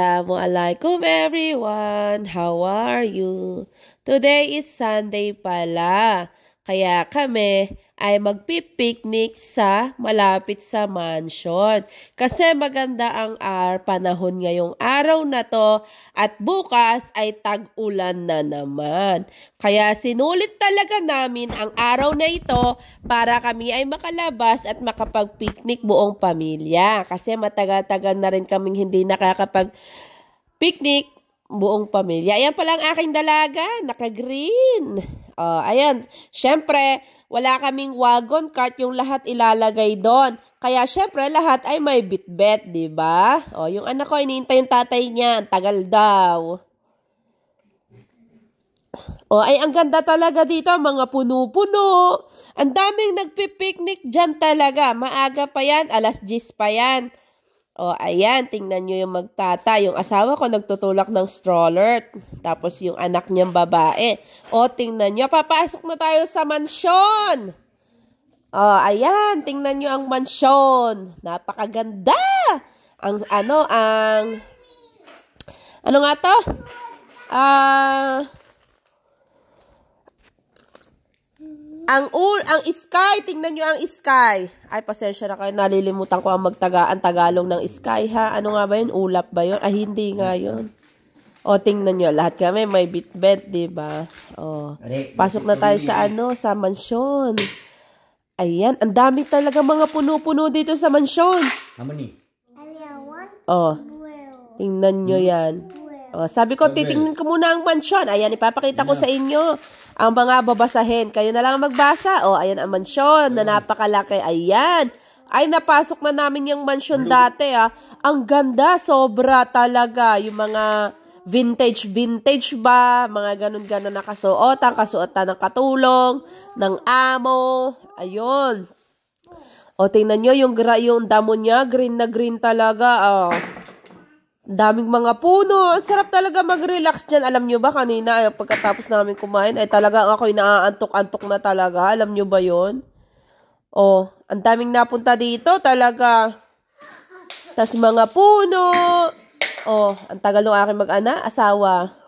Assalamualaikum everyone! How are you? Today is Sunday pala. Kaya kami ay magpipiknik sa malapit sa mansion. Kasi maganda ang ar panahon ngayong araw na to at bukas ay tag-ulan na naman. Kaya sinulit talaga namin ang araw na ito para kami ay makalabas at makapag-picnic buong pamilya. Kasi matagal-tagal na rin kaming hindi nakakapag-picnic buong pamilya. Ayan pala ang aking dalaga, naka-green. Oh, ayan, syempre, wala kaming wagon cart yung lahat ilalagay doon. Kaya syempre, lahat ay may bitbet, di ba? Oh, yung anak ko, iniintay yung tatay niya, ang tagal daw. Oh, ay ang ganda talaga dito, mga puno-puno. Ang daming nagpipiknik dyan talaga. Maaga pa yan, alas 10 pa yan. O, ayan, tingnan nyo yung magtata. Yung asawa ko nagtutulak ng stroller. Tapos yung anak niyang babae. O, tingnan nyo, papasok na tayo sa mansyon! O, ayan, tingnan nyo ang mansyon. Napakaganda! Ang ano, ang... Ano nga to? Ah... Uh, Ang ul, ang sky, tingnan nyo ang sky. Ay, pasensya na kayo, nalilimutan ko ang magtaga, ang Tagalog ng sky ha. Ano nga ba yun? Ulap ba yun? Ay, hindi nga yun. O, tingnan nyo, lahat kami may bitbet, di ba? O, pasok na tayo sa ano, sa mansyon. Ayan, ang dami talaga mga puno-puno dito sa mansyon. How many? O, tingnan nyo yan. O, oh, sabi ko, titingnan ko muna ang mansyon. Ayan, ipapakita ko sa inyo ang mga babasahin. Kayo na lang magbasa. Oh, ayan ang mansyon na napakalaki. Ayan. Ay, napasok na namin yung mansyon dati, ah. Ang ganda, sobra talaga. Yung mga vintage vintage ba, mga ganun-ganun na kasuot, ang kasuotan ng katulong, ng amo, ayun. O tingnan nyo yung, yung damo niya, green na green talaga. Oh daming mga puno. sarap talaga mag-relax dyan. Alam nyo ba, kanina, eh, pagkatapos namin kumain, ay talaga ako'y naaantok-antok na talaga. Alam nyo ba yon Oh, ang daming napunta dito talaga. Tapos mga puno. Oh, ang tagal ng aking mag-ana, asawa.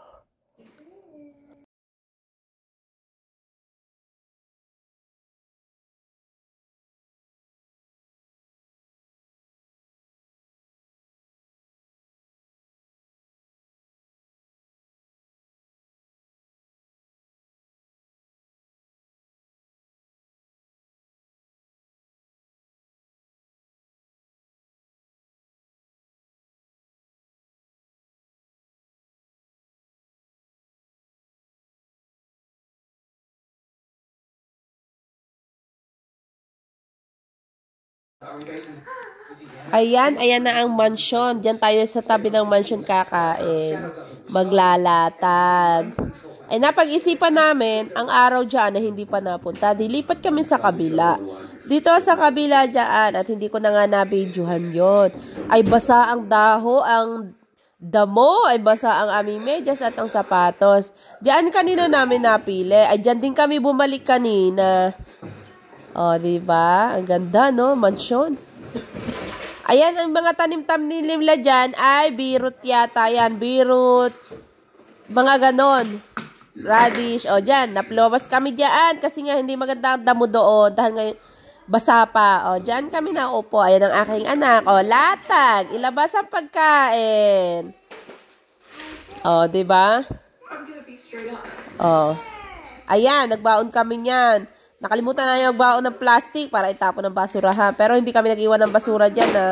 Ayan, ayan na ang mansion. Diyan tayo sa tabi ng mansion kakain. Maglalatag. Ay napag-isipan namin, ang araw dyan na hindi pa napunta, dilipat kami sa kabila. Dito sa kabila dyan, at hindi ko na nga nabidyohan yon ay basa ang daho, ang damo, ay basa ang aming medyas at ang sapatos. Diyan kanina namin napili, ay dyan din kami bumalik kanina. O, di ba? Ang ganda, no? Mansions. Ayan, ang mga tanim-tanim Limla dyan ay birut yata. Ayan, birut. Mga ganon. Radish. O, dyan. Naplobas kami dyan kasi nga hindi maganda ang damo doon dahil ngayon basa pa. O, dyan kami naupo. Ayan ang aking anak. O, latag. Ilabas ang pagkain. O, di ba? O. Ayan, nagbaon kami niyan. Nakalimutan na yung baon ng plastic para itapon ng basurahan. Pero hindi kami nag-iwan ng basura dyan na,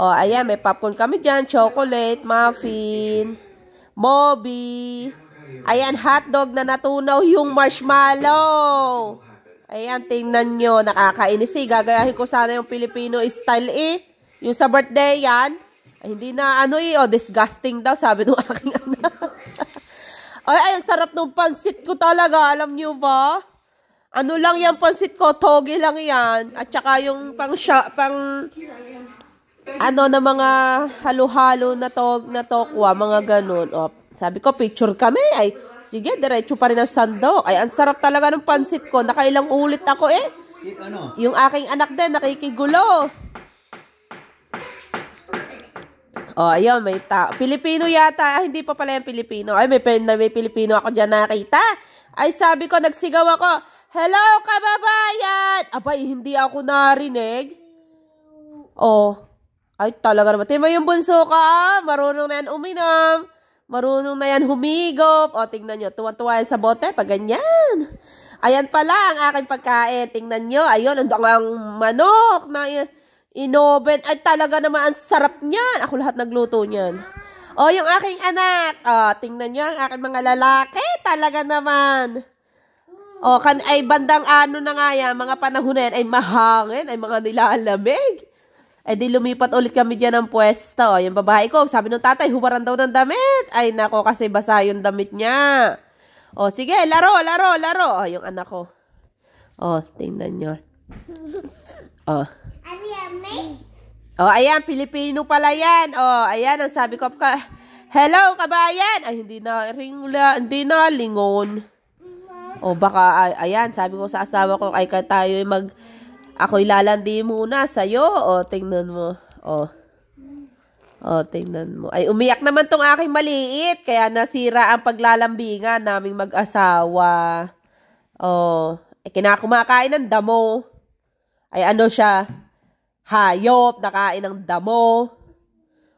o oh, ayan, may popcorn kami dyan, chocolate, muffin, mobi. Ayan, hotdog na natunaw yung marshmallow. Ayan, tingnan nyo, nakakainis eh. Gagayahin ko sana yung Filipino style eh. Yung sa birthday yan. Ay, hindi na ano eh, oh, disgusting daw, sabi ng aking anak. Ay, ay, sarap ng pansit ko talaga, alam nyo ba? Ano lang yan, pansit ko, toge lang yan. At saka yung pang, sya, pang ano na mga halo-halo na, to, na tokwa, mga ganun. O, oh, sabi ko, picture kami. Ay, sige, diretso pa rin ang sandok. Ay, ang sarap talaga ng pansit ko. Nakailang ulit ako eh. Yung ano? aking anak din, nakikigulo. Oh, ayun, may ta. Pilipino yata. Ah, hindi pa pala yung Pilipino. Ay, may, na may Pilipino ako dyan nakita. Ay, sabi ko, nagsigaw ako, Hello, kababayan! Abay, hindi ako narinig. Oh, ay, talaga naman. Tingnan yung bunso ka, ah. Marunong na yan uminom. Marunong na yan humigop. O, oh, tingnan nyo. Tuwa-tuwa yan sa bote. Paganyan. ganyan. Ayan pala ang aking pagkain. Tingnan nyo. Ayun, ang manok na... Inoven. Ay, talaga naman, ang sarap niyan. Ako lahat nagluto niyan. O, oh, yung aking anak. O, oh, tingnan niyo ang aking mga lalaki. Talaga naman. O, oh, kan ay bandang ano na nga yan, mga panahon na yan, ay mahangin, ay mga nilalamig. Eh di lumipat ulit kami dyan ng pwesto. O, oh, yung babae ko, sabi ng tatay, hubaran daw ng damit. Ay nako, kasi basa yung damit niya. O, oh, sige, laro, laro, laro. O, oh, yung anak ko. O, tingnan niyo. O. Oh, ayan, Pilipino pala yan. Oh, ayan, ang sabi ko ka, Hello, kabayan! Ay, hindi na, ringla, hindi na, lingon. O, oh, baka, ayan, sabi ko sa asawa ko, ay, ka tayo mag, ako'y lalandi muna sa iyo. oh, tingnan mo. Oh. oh, tingnan mo. Ay, umiyak naman tong aking maliit, kaya nasira ang paglalambingan naming mag-asawa. oh. ay, eh, kinakumakain ng damo. Ay, ano siya? hayop, nakain ng damo.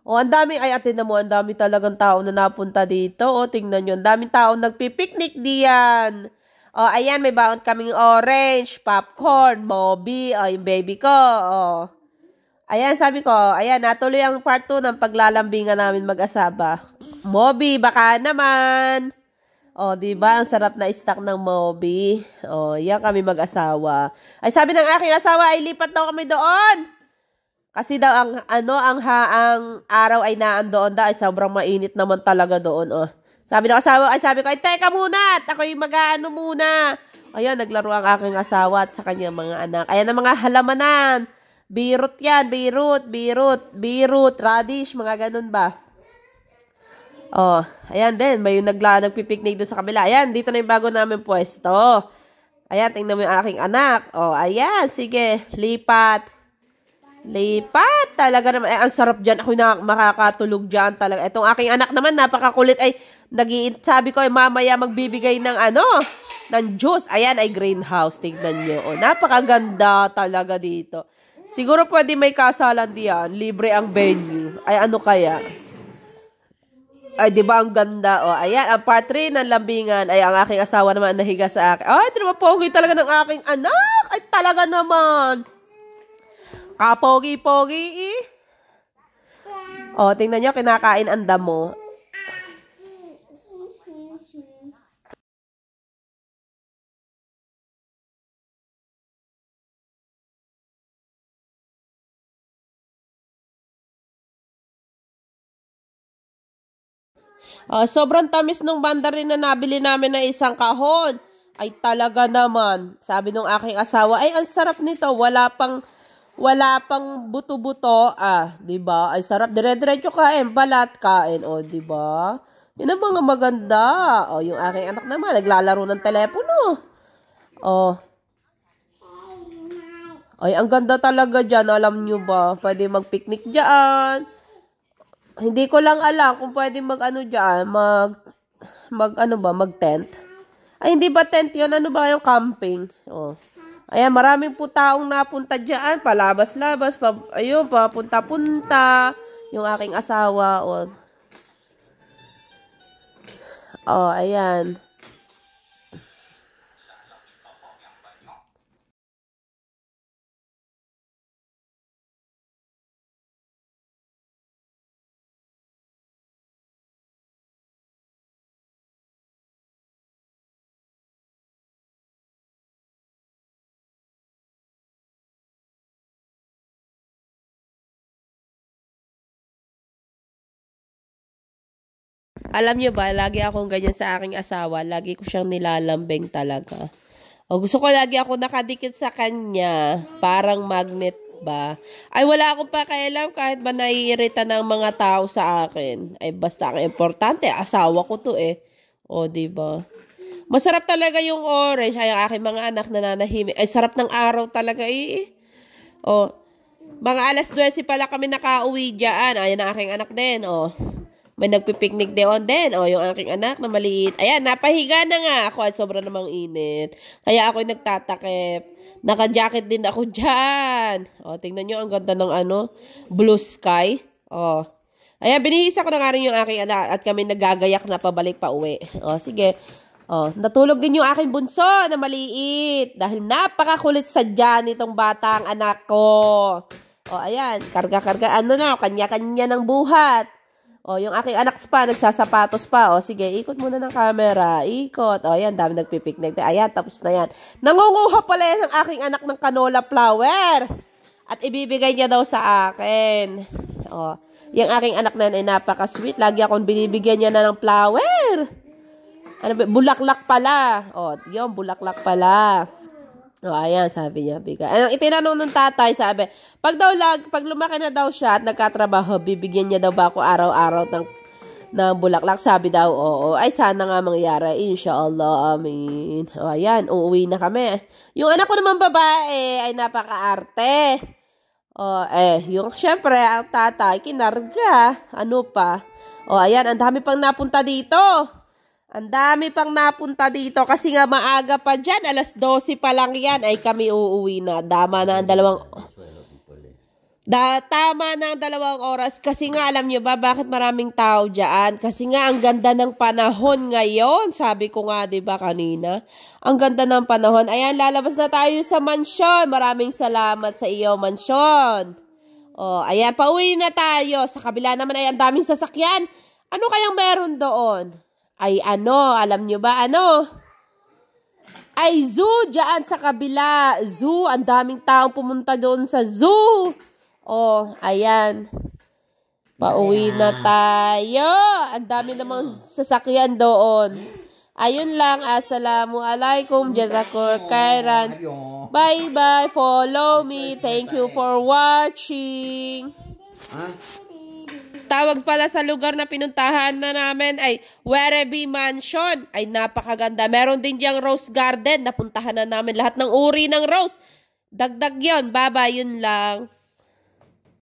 O, ang dami, ay atin na mo, ang dami talagang tao na napunta dito. O, tingnan nyo, ang daming tao nagpipiknik diyan. O, ayan, may baon kaming orange, popcorn, mobi, o, yung baby ko, o. Ayan, sabi ko, ayan, natuloy ang part 2 ng paglalambingan namin mag-asaba. Mobi, baka naman. Oh, 'di ba? Ang sarap na snack ng Moby. Oh, yan kami mag-asawa. Ay sabi ng aking asawa ay lipat daw kami doon. Kasi daw ang ano ang haang araw ay naandoon daw ay sobrang mainit naman talaga doon oh. Sabi ng asawa, ay sabi ko, ay teka muna, at ako'y mag-ano muna. Ayan, naglaro ang aking asawa at sa kanyang mga anak. Ayan ang mga halamanan. Birut yan, birut, birut, birut, radish, mga ganun ba? Oh, ayan din, may yung nagla, nagpipiknik doon sa kabila. Ayan, dito na yung bago namin pwesto. Ayan, tingnan mo yung aking anak. Oh, ayan, sige, lipat. Lipat! Talaga naman. Eh, ang sarap dyan. Ako na makakatulog dyan talaga. Itong aking anak naman, napakakulit. Ay, nag sabi ko, ay, mamaya magbibigay ng ano, ng juice. Ayan, ay greenhouse. Tignan nyo. O, oh, napakaganda talaga dito. Siguro pwede may kasalan diyan. Libre ang venue. Ay, ano kaya? Ay, di ba ang ganda? O, oh, ayan, ang part 3 ng lambingan. Ay, ang aking asawa naman nahiga sa akin. Ay, di ba po, talaga ng aking anak? Ay, talaga naman. Kapogi-pogi eh. O, tingnan nyo, kinakain ang damo. Uh, sobrang tamis nung bandarin na nabili namin na isang kahon. Ay talaga naman. Sabi nung aking asawa, ay ang sarap nito. Wala pang wala pang buto-buto, ah, 'di ba? Ay sarap dire-diretso kain, balat kain, oh, 'di ba? Yan ang mga maganda. Oh, yung aking anak naman naglalaro ng telepono. Oh. Ay, ang ganda talaga diyan, alam niyo ba? Pwede mag-picnic diyan. Hindi ko lang alam kung pwede mag-ano diyan, mag mag ano ba, mag-tent. Ay, hindi ba tent 'yon? Ano ba yung camping? Oh. Ayan, maraming po taong napunta dyan. Palabas-labas, pa, ayun, papunta-punta. Yung aking asawa. O, oh. oh, ayan. Alam niyo ba, lagi akong ganyan sa aking asawa. Lagi ko siyang nilalambing talaga. O, gusto ko lagi ako nakadikit sa kanya. Parang magnet ba? Ay, wala akong pakialam kahit ba naiirita ng mga tao sa akin. Ay, basta ang importante, asawa ko to eh. O, di ba? Masarap talaga yung orange. Ay, ang aking mga anak nananahimik. Ay, sarap ng araw talaga eh. O, mga alas 12 pala kami nakauwi dyan. Ayan ang aking anak din, o. May nagpipiknik doon din. O, oh, yung aking anak na maliit. Ayan, napahiga na nga ako. at sobra namang init. Kaya ako ako'y nagtatakip. Naka-jacket din ako dyan. O, oh, tingnan nyo, ang ganda ng ano, blue sky. O, oh. ayan, binihisa ko na nga rin yung aking anak at kami nagagayak na pabalik pa uwi. O, sige. Oh, natulog din yung aking bunso na maliit dahil napakakulit sadya nitong batang anak ko. Oh, ayan, karga-karga. Ano na, kanya-kanya ng buhat. Oh, yung aking anak pa, nagsasapatos pa. Oh, sige, ikot muna ng camera. Ikot. Oh, yan, dami nagpipiknik. Ayan, tapos na yan. Nangunguha pala yan ng aking anak ng canola flower. At ibibigay niya daw sa akin. Oh, yung aking anak na yan ay napaka-sweet. Lagi akong binibigyan niya na ng flower. Ano Bulaklak pala. Oh, yun, bulaklak pala. O, oh, ayan, sabi niya, bigay. Ang itinanong ng tatay, sabi, pag daw lag, pag lumaki na daw siya at nagkatrabaho, bibigyan niya daw ba ako araw-araw ng ng bulaklak? Sabi daw, oo. Ay, sana nga mangyari. Inshallah, amin. O, oh, ayan, uuwi na kami. Yung anak ko naman babae ay napakaarte. O, oh, eh, yung, syempre, ang tatay, kinarga. Ano pa? O, oh, ayan, ang dami pang napunta dito. Ang dami pang napunta dito kasi nga maaga pa dyan. Alas 12 pa lang yan. Ay kami uuwi na. Dama na ang dalawang... Da, tama na ang dalawang oras kasi nga alam nyo ba bakit maraming tao dyan? Kasi nga ang ganda ng panahon ngayon. Sabi ko nga ba diba, kanina. Ang ganda ng panahon. Ayan, lalabas na tayo sa mansyon. Maraming salamat sa iyo, mansyon. Oh, ayan, pauwi na tayo. Sa kabila naman ay ang daming sasakyan. Ano kayang meron doon? ay ano, alam nyo ba ano? Ay zoo dyan sa kabila. Zoo, ang daming taong pumunta doon sa zoo. Oh, ayan. Pauwi na tayo. Ang dami namang sasakyan doon. Ayun lang. Assalamualaikum. Jazakur kairan. Bye-bye. Follow me. Thank you for watching. Huh? Tawag pala sa lugar na pinuntahan na namin ay Werribee Mansion. Ay napakaganda. Meron din diyang rose garden. Napuntahan na namin lahat ng uri ng rose. Dagdag yon Baba, yun lang.